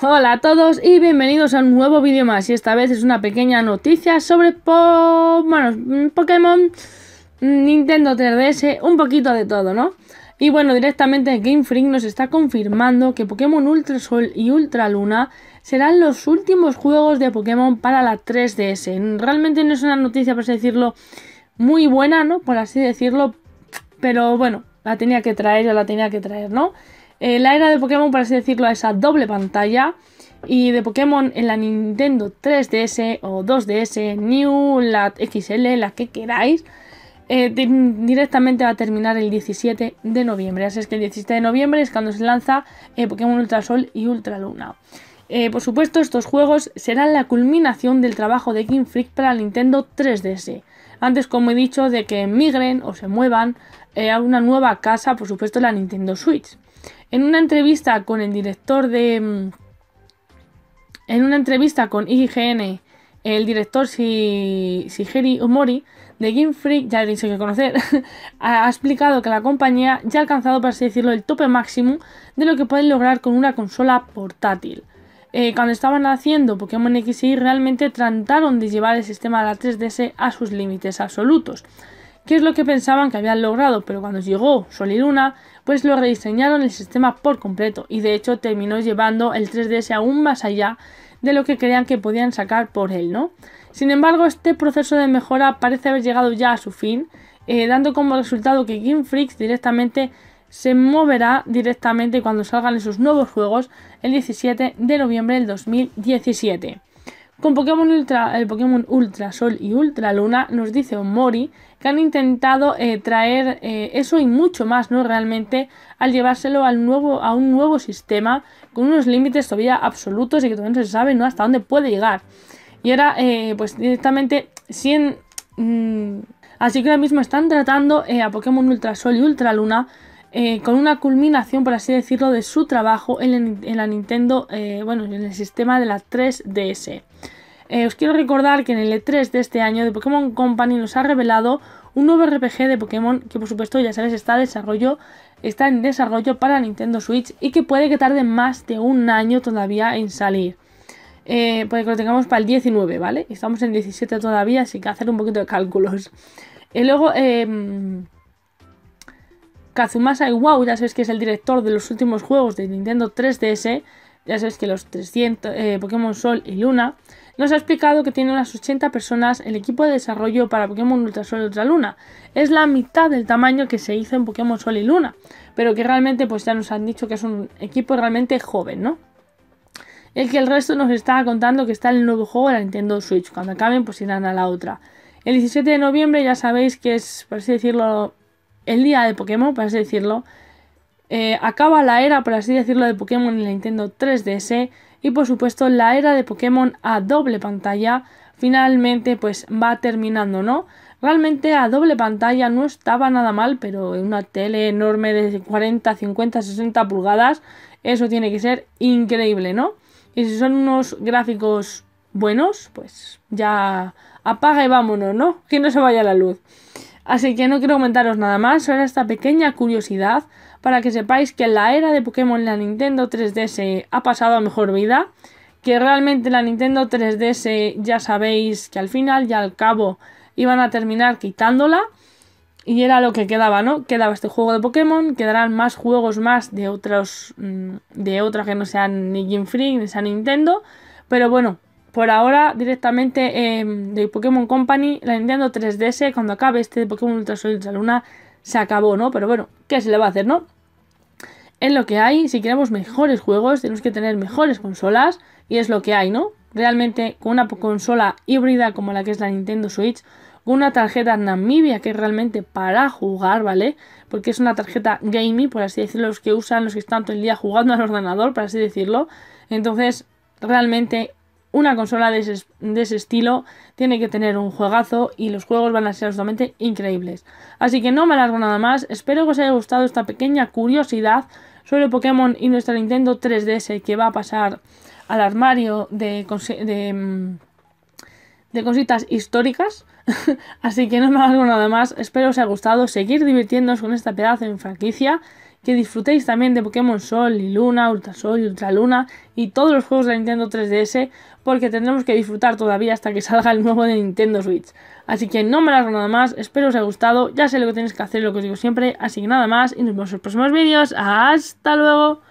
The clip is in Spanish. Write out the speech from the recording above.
Hola a todos y bienvenidos a un nuevo vídeo más y esta vez es una pequeña noticia sobre mm, Pokémon, mm, Nintendo 3DS, un poquito de todo, ¿no? Y bueno, directamente Game Freak nos está confirmando que Pokémon Ultra Sol y Ultra Luna serán los últimos juegos de Pokémon para la 3DS. Realmente no es una noticia, por así decirlo, muy buena, ¿no? Por así decirlo, pero bueno, la tenía que traer, yo la tenía que traer, ¿no? Eh, la era de Pokémon, por así decirlo, a esa doble pantalla y de Pokémon en la Nintendo 3DS o 2DS, New, la XL, la que queráis. Eh, directamente va a terminar el 17 de noviembre. Así es que el 17 de noviembre es cuando se lanza eh, Pokémon Ultra Sol y Ultra Luna. Eh, por supuesto, estos juegos serán la culminación del trabajo de King Freak para Nintendo 3DS. Antes, como he dicho, de que migren o se muevan a una nueva casa, por supuesto, la Nintendo Switch. En una entrevista con el director de. Mm, en una entrevista con IGN el director Shigeru Omori de Game Freak, ya dicho que conocer, ha explicado que la compañía ya ha alcanzado, por así decirlo, el tope máximo de lo que pueden lograr con una consola portátil. Eh, cuando estaban haciendo Pokémon Y realmente trataron de llevar el sistema de la 3DS a sus límites absolutos que es lo que pensaban que habían logrado, pero cuando llegó Sol y Luna, pues lo rediseñaron el sistema por completo y de hecho terminó llevando el 3DS aún más allá de lo que creían que podían sacar por él, ¿no? Sin embargo, este proceso de mejora parece haber llegado ya a su fin, eh, dando como resultado que Game Freaks directamente se moverá directamente cuando salgan sus nuevos juegos el 17 de noviembre del 2017. Con Pokémon Ultra, el eh, Pokémon Ultra Sol y Ultra Luna nos dice Omori que han intentado eh, traer eh, eso y mucho más, ¿no? Realmente al llevárselo al nuevo, a un nuevo sistema con unos límites todavía absolutos y que todavía no se sabe ¿no? hasta dónde puede llegar. Y ahora, pues directamente, 100... Mm, así que ahora mismo están tratando a Pokémon Ultra Sol y Ultra Luna eh, con una culminación, por así decirlo, de su trabajo en, la Nintendo, eh, bueno, en el sistema de la 3DS. Eh, os quiero recordar que en el E3 de este año de Pokémon Company nos ha revelado un nuevo RPG de Pokémon que por supuesto ya sabes está, desarrollo, está en desarrollo para Nintendo Switch y que puede que tarde más de un año todavía en salir. Eh, puede que lo tengamos para el 19, ¿vale? Estamos en 17 todavía, así que hacer un poquito de cálculos. Y luego... Eh, Kazumasa Iwao, ya sabes que es el director de los últimos juegos de Nintendo 3DS, ya sabéis que los 300 eh, Pokémon Sol y Luna, nos ha explicado que tiene unas 80 personas el equipo de desarrollo para Pokémon Sol y Luna. Es la mitad del tamaño que se hizo en Pokémon Sol y Luna, pero que realmente pues ya nos han dicho que es un equipo realmente joven, ¿no? El que el resto nos está contando que está el nuevo juego de la Nintendo Switch. Cuando acaben pues irán a la otra. El 17 de noviembre ya sabéis que es, por así decirlo, el día de Pokémon, por así decirlo, eh, acaba la era, por así decirlo, de Pokémon en la Nintendo 3DS y por supuesto la era de Pokémon a doble pantalla finalmente pues va terminando, ¿no? Realmente a doble pantalla no estaba nada mal, pero en una tele enorme de 40, 50, 60 pulgadas, eso tiene que ser increíble, ¿no? Y si son unos gráficos buenos, pues ya apaga y vámonos, ¿no? Que no se vaya la luz. Así que no quiero comentaros nada más, solo esta pequeña curiosidad para que sepáis que la era de Pokémon la Nintendo 3DS ha pasado a mejor vida, que realmente la Nintendo 3DS ya sabéis que al final y al cabo iban a terminar quitándola y era lo que quedaba, ¿no? Quedaba este juego de Pokémon, quedarán más juegos más de otros mm, de otras que no sean ni Game Freak ni sea Nintendo, pero bueno, por ahora directamente em, de Pokémon Company, la Nintendo 3DS, cuando acabe este Pokémon Ultra Sol y Ultra Luna, se acabó, ¿no? Pero bueno, ¿qué se le va a hacer, no? Es lo que hay, si queremos mejores juegos, tenemos que tener mejores consolas, y es lo que hay, ¿no? Realmente, con una consola híbrida como la que es la Nintendo Switch, con una tarjeta Namibia que es realmente para jugar, ¿vale? Porque es una tarjeta gaming, por así decirlo, los que usan, los que están todo el día jugando al ordenador, por así decirlo. Entonces, realmente una consola de ese, estilo tiene que tener un juegazo y los juegos van a ser absolutamente increíbles. Así que no me alargo nada más, espero que os haya gustado esta pequeña curiosidad sobre Pokémon y nuestra Nintendo 3DS que va a pasar al armario de, mm, de, cositas históricas. Así que no me alargo nada más, espero os haya gustado, seguir divirtiéndonos con esta pedazo en franquicia que disfrutéis también de Pokémon Sol y Luna, Ultra Sol y Luna. y todos los juegos de Nintendo 3DS porque tendremos que disfrutar todavía hasta que salga el nuevo de Nintendo Switch. Así que no me largo nada más, espero os haya gustado, ya sé lo que tenéis que hacer, lo que os digo siempre, así que nada más y nos vemos en los próximos vídeos, hasta luego.